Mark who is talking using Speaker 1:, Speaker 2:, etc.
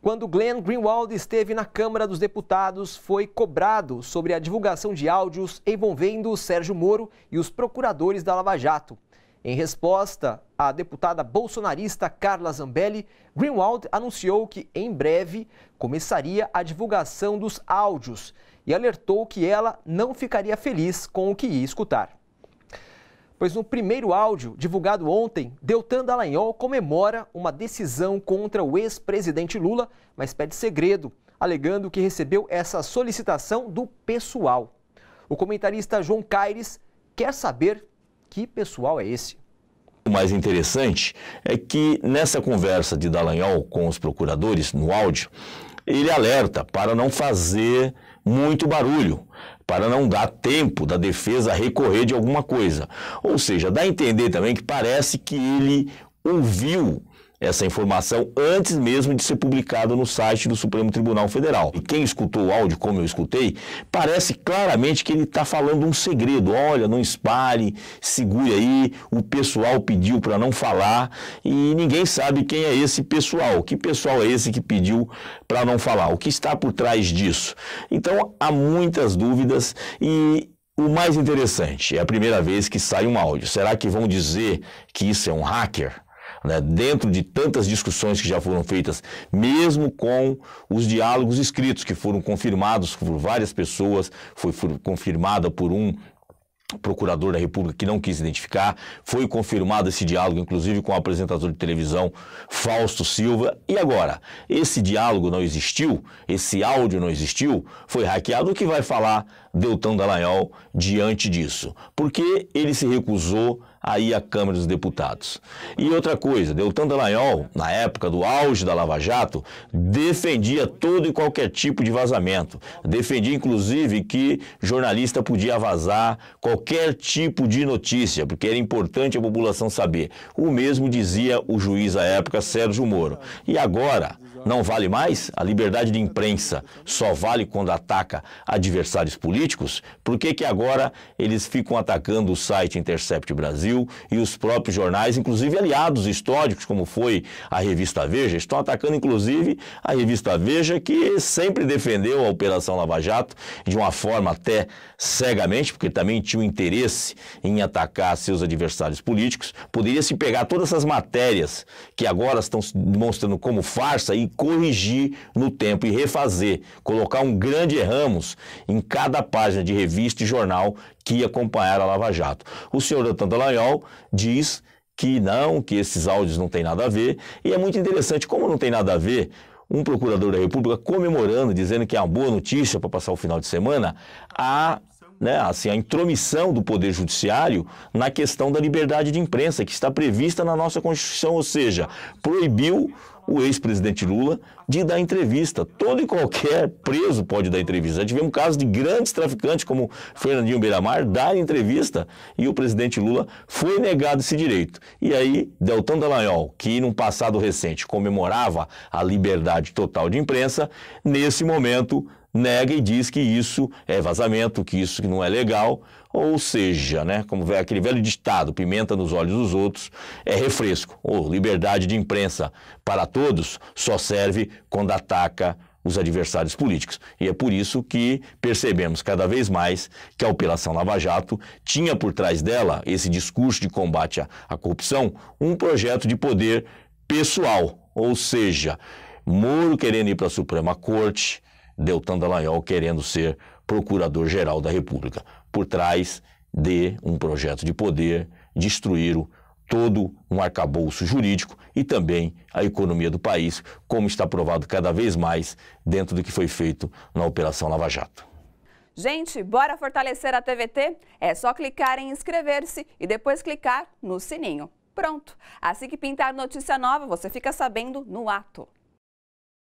Speaker 1: Quando Glenn Greenwald esteve na Câmara dos Deputados, foi cobrado sobre a divulgação de áudios envolvendo Sérgio Moro e os procuradores da Lava Jato. Em resposta à deputada bolsonarista Carla Zambelli, Greenwald anunciou que em breve começaria a divulgação dos áudios e alertou que ela não ficaria feliz com o que ia escutar pois no primeiro áudio divulgado ontem, Deltan Dallagnol comemora uma decisão contra o ex-presidente Lula, mas pede segredo, alegando que recebeu essa solicitação do pessoal. O comentarista João Caires quer saber que pessoal é esse.
Speaker 2: O mais interessante é que nessa conversa de Dallagnol com os procuradores, no áudio, ele alerta para não fazer muito barulho, para não dar tempo da defesa recorrer de alguma coisa. Ou seja, dá a entender também que parece que ele ouviu essa informação antes mesmo de ser publicada no site do Supremo Tribunal Federal. E quem escutou o áudio, como eu escutei, parece claramente que ele está falando um segredo. Olha, não espalhe, segure aí, o pessoal pediu para não falar e ninguém sabe quem é esse pessoal. Que pessoal é esse que pediu para não falar? O que está por trás disso? Então há muitas dúvidas e o mais interessante é a primeira vez que sai um áudio. Será que vão dizer que isso é um hacker? né, dentro de tantas discussões que já foram feitas, mesmo com os diálogos escritos que foram confirmados por várias pessoas, foi, foi confirmada por um procurador da República que não quis identificar, foi confirmado esse diálogo, inclusive com o apresentador de televisão Fausto Silva. E agora? Esse diálogo não existiu? Esse áudio não existiu? Foi hackeado? O que vai falar Deltan Dallagnol diante disso? Porque ele se recusou aí à Câmara dos Deputados. E outra coisa, Deltan Dallagnol, na época do auge da Lava Jato, defendia todo e qualquer tipo de vazamento. Defendia, inclusive, que jornalista podia vazar qualquer tipo de notícia, porque era importante a população saber. O mesmo dizia o juiz à época, Sérgio Moro. E agora, não vale mais? A liberdade de imprensa só vale quando ataca adversários políticos? Por que, que agora eles ficam atacando o site Intercept Brasil e os próprios jornais, inclusive aliados históricos, como foi a revista Veja? Estão atacando, inclusive, a revista Veja, que sempre defendeu a Operação Lava Jato de uma forma até cegamente, porque também tinha o interesse em atacar seus adversários políticos. Poderia se pegar todas essas matérias que agora estão se demonstrando como farsa e corrigir no tempo e refazer, colocar um grande erramos em cada página de revista e jornal que acompanhar a Lava Jato. O senhor Deltan Dallagnol diz que não, que esses áudios não têm nada a ver, e é muito interessante como não tem nada a ver, um procurador da República comemorando, dizendo que é uma boa notícia para passar o final de semana, a né, assim, a intromissão do Poder Judiciário na questão da liberdade de imprensa, que está prevista na nossa Constituição, ou seja, proibiu o ex-presidente Lula de dar entrevista. Todo e qualquer preso pode dar entrevista. Já tivemos casos de grandes traficantes como Fernandinho Beiramar dar entrevista e o presidente Lula foi negado esse direito. E aí, Deltan Dallagnol, que num passado recente comemorava a liberdade total de imprensa, nesse momento nega e diz que isso é vazamento, que isso não é legal, ou seja, né, como aquele velho ditado, pimenta nos olhos dos outros é refresco, ou liberdade de imprensa para todos só serve quando ataca os adversários políticos. E é por isso que percebemos cada vez mais que a Operação Lava Jato tinha por trás dela esse discurso de combate à, à corrupção, um projeto de poder pessoal, ou seja, Moro querendo ir para a Suprema Corte, Deltan Dallagnol querendo ser procurador-geral da República, por trás de um projeto de poder, destruíram todo um arcabouço jurídico e também a economia do país, como está provado cada vez mais dentro do que foi feito na Operação Lava Jato.
Speaker 1: Gente, bora fortalecer a TVT? É só clicar em inscrever-se e depois clicar no sininho. Pronto! Assim que pintar notícia nova, você fica sabendo no ato.